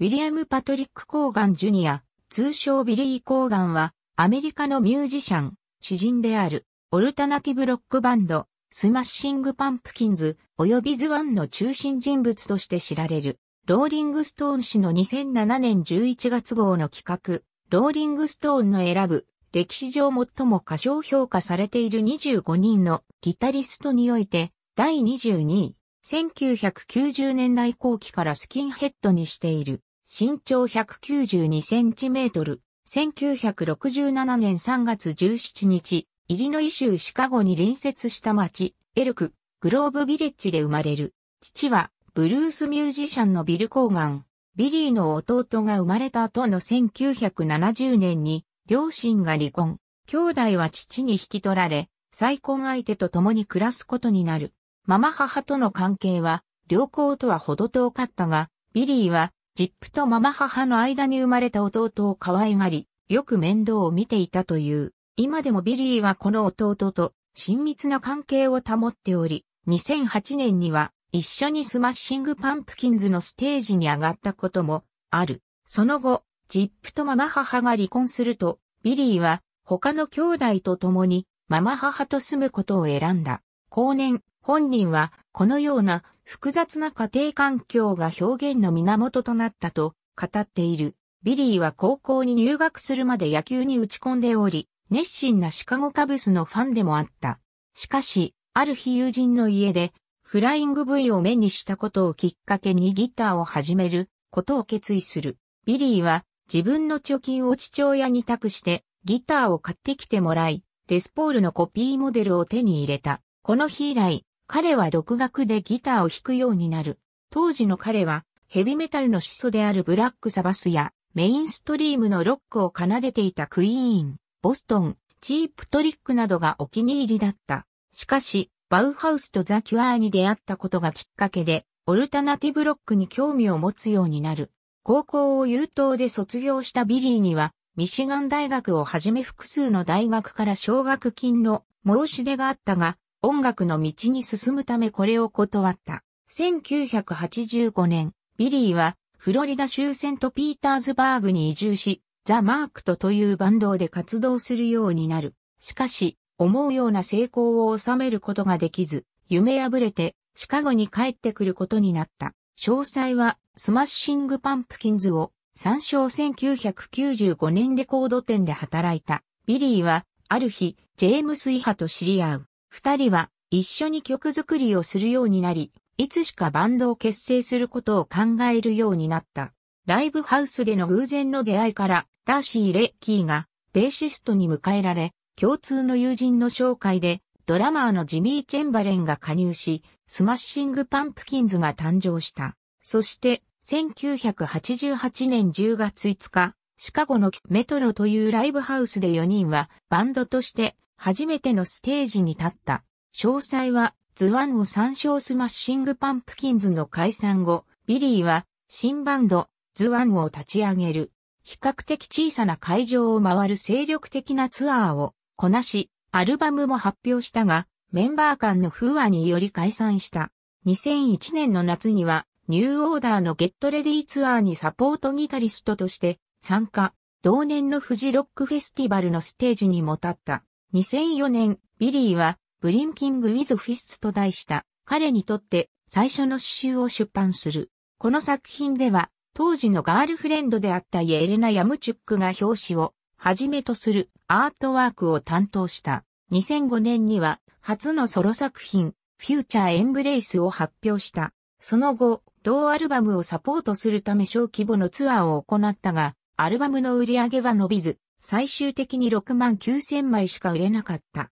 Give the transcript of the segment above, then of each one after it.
ウィリアム・パトリック・コーガン・ジュニア、通称ビリー・コーガンは、アメリカのミュージシャン、詩人である、オルタナティブロックバンド、スマッシング・パンプキンズ、及びズワンの中心人物として知られる、ローリング・ストーン氏の2007年11月号の企画、ローリング・ストーンの選ぶ、歴史上最も過小評価されている25人のギタリストにおいて、第22位、1990年代後期からスキンヘッドにしている。身長192センチメートル。1967年3月17日、イリノイ州シカゴに隣接した町、エルク、グローブビレッジで生まれる。父は、ブルースミュージシャンのビル・コーガン。ビリーの弟が生まれた後の1970年に、両親が離婚。兄弟は父に引き取られ、再婚相手と共に暮らすことになる。ママ母との関係は、良好とは程遠かったが、ビリーはジップとママ母の間に生まれた弟を可愛がり、よく面倒を見ていたという。今でもビリーはこの弟と親密な関係を保っており、2008年には一緒にスマッシングパンプキンズのステージに上がったこともある。その後、ジップとママ母が離婚すると、ビリーは他の兄弟と共にママ母と住むことを選んだ。後年、本人はこのような複雑な家庭環境が表現の源となったと語っている。ビリーは高校に入学するまで野球に打ち込んでおり、熱心なシカゴカブスのファンでもあった。しかし、ある日友人の家で、フライング V を目にしたことをきっかけにギターを始めることを決意する。ビリーは自分の貯金を父親に託してギターを買ってきてもらい、レスポールのコピーモデルを手に入れた。この日以来、彼は独学でギターを弾くようになる。当時の彼はヘビメタルの始祖であるブラックサバスやメインストリームのロックを奏でていたクイーン、ボストン、チープトリックなどがお気に入りだった。しかし、バウハウスとザ・キュアーに出会ったことがきっかけで、オルタナティブロックに興味を持つようになる。高校を優等で卒業したビリーには、ミシガン大学をはじめ複数の大学から奨学金の申し出があったが、音楽の道に進むためこれを断った。1985年、ビリーはフロリダ州セントピーターズバーグに移住し、ザ・マークトというバンドで活動するようになる。しかし、思うような成功を収めることができず、夢破れてシカゴに帰ってくることになった。詳細はスマッシングパンプキンズを参照1995年レコード店で働いた。ビリーはある日、ジェームス・イハと知り合う。二人は一緒に曲作りをするようになり、いつしかバンドを結成することを考えるようになった。ライブハウスでの偶然の出会いから、ダーシー・レッキーがベーシストに迎えられ、共通の友人の紹介で、ドラマーのジミー・チェンバレンが加入し、スマッシング・パンプキンズが誕生した。そして、1988年10月5日、シカゴのメトロというライブハウスで4人はバンドとして初めてのステージに立った。詳細は、ズワンを参照スマッシングパンプキンズの解散後、ビリーは新バンド、ズワンを立ち上げる。比較的小さな会場を回る精力的なツアーをこなし、アルバムも発表したが、メンバー間の不和により解散した。2001年の夏には、ニューオーダーのゲットレディツアーにサポートギタリストとして参加、同年のフジロックフェスティバルのステージにも立った。2004年、ビリーは、ブリンキング・ウィズ・フィスツと題した、彼にとって最初の詩集を出版する。この作品では、当時のガールフレンドであったイエレナ・ヤムチュックが表紙をはじめとするアートワークを担当した。2005年には初のソロ作品、フューチャー・エンブレイスを発表した。その後、同アルバムをサポートするため小規模のツアーを行ったが、アルバムの売り上げは伸びず、最終的に6万9000枚しか売れなかった。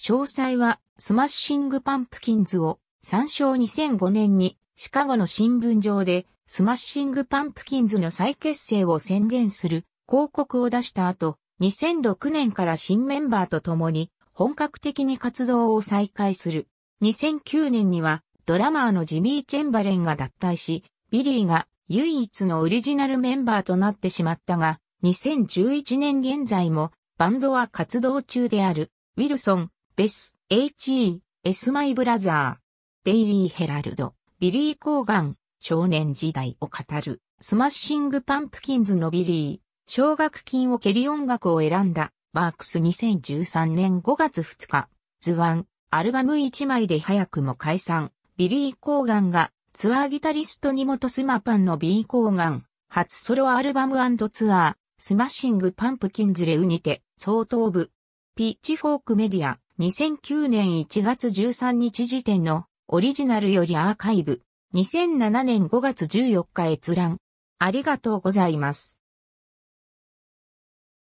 詳細はスマッシングパンプキンズを参照2005年にシカゴの新聞上でスマッシングパンプキンズの再結成を宣言する広告を出した後、2006年から新メンバーと共に本格的に活動を再開する。2009年にはドラマーのジミー・チェンバレンが脱退し、ビリーが唯一のオリジナルメンバーとなってしまったが、2011年現在もバンドは活動中である、ウィルソン、ベス、H.E., S. マイブラザー、デイリー・ヘラルド、ビリー・コーガン、少年時代を語る、スマッシング・パンプキンズのビリー、奨学金を蹴り音楽を選んだ、ワークス2013年5月2日、ズワン、アルバム1枚で早くも解散、ビリー・コーガンがツアーギタリストに元スマパンの B コーガン、初ソロアルバムツアー、スマッシングパンプキンズレウにて、総統部。ピッチフォークメディア、2009年1月13日時点の、オリジナルよりアーカイブ、2007年5月14日閲覧。ありがとうございます。